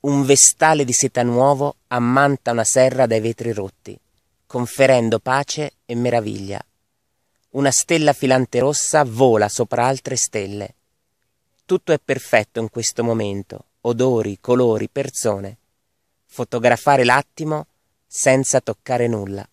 un vestale di seta nuovo ammanta una serra dai vetri rotti, conferendo pace e meraviglia. Una stella filante rossa vola sopra altre stelle. Tutto è perfetto in questo momento, odori, colori, persone. Fotografare l'attimo senza toccare nulla.